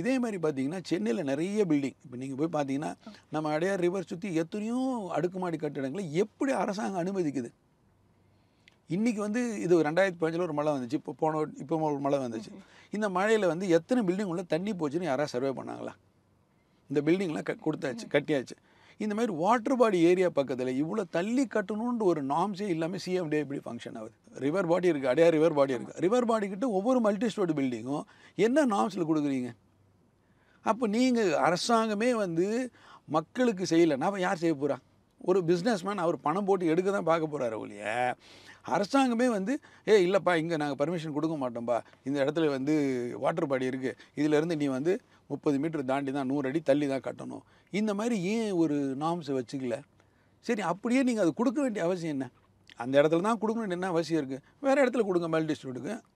இதே மாதிரி பார்த்தீங்கன்னா சென்னையில் நிறைய பில்டிங் இப்போ நீங்கள் போய் பார்த்தீங்கன்னா நம்ம அடையார் ரிவர் சுற்றி எத்தனையோ அடுக்குமாடி கட்டிடங்களை எப்படி அரசாங்கம் அனுமதிக்குது இன்றைக்கி வந்து இது ரெண்டாயிரத்தி பதினஞ்சில் ஒரு மழை வந்துச்சு இப்போ போன இப்போ ஒரு மழை வந்துச்சு இந்த மழையில் வந்து எத்தனை பில்டிங் உள்ள தண்ணி போச்சுன்னு யாராவது சர்வே பண்ணாங்களா இந்த பில்டிங்லாம் க கொடுத்தாச்சு கட்டியாச்சு இந்த மாதிரி வாட்டர் பாடி ஏரியா பக்கத்தில் இவ்வளோ தள்ளி கட்டணுன்ற ஒரு நாம்ஸே இல்லாமல் சிஎம்டே இப்படி ஃபங்க்ஷன் ஆகுது ரிவர் பாடி இருக்குது அடையா ரிவர் பாடி இருக்குது ரிவர் பாடிக்கிட்ட ஒவ்வொரு மல்டி பில்டிங்கும் என்ன நாம்ஸில் கொடுக்குறீங்க அப்போ நீங்கள் அரசாங்கமே வந்து மக்களுக்கு செய்யலைன்னா அப்போ யார் செய்ய போகிறா ஒரு பிஸ்னஸ்மேன் அவர் பணம் போட்டு எடுக்க தான் பார்க்க போகிறாரு ஒழிய அரசாங்கமே வந்து ஏ இல்லைப்பா இங்கே நாங்கள் பர்மிஷன் கொடுக்க மாட்டோம்ப்பா இந்த இடத்துல வந்து வாட்டர் பாடி இருக்குது இதிலேருந்து நீ வந்து முப்பது மீட்டர் தாண்டி தான் நூறு அடி தள்ளி தான் கட்டணும் இந்த மாதிரி ஏன் ஒரு நாம்ஸை வச்சுக்கல சரி அப்படியே நீங்கள் அது கொடுக்க வேண்டிய அவசியம் என்ன அந்த இடத்துல தான் கொடுக்க என்ன அவசியம் இருக்குது வேறு இடத்துல கொடுங்க மல்டி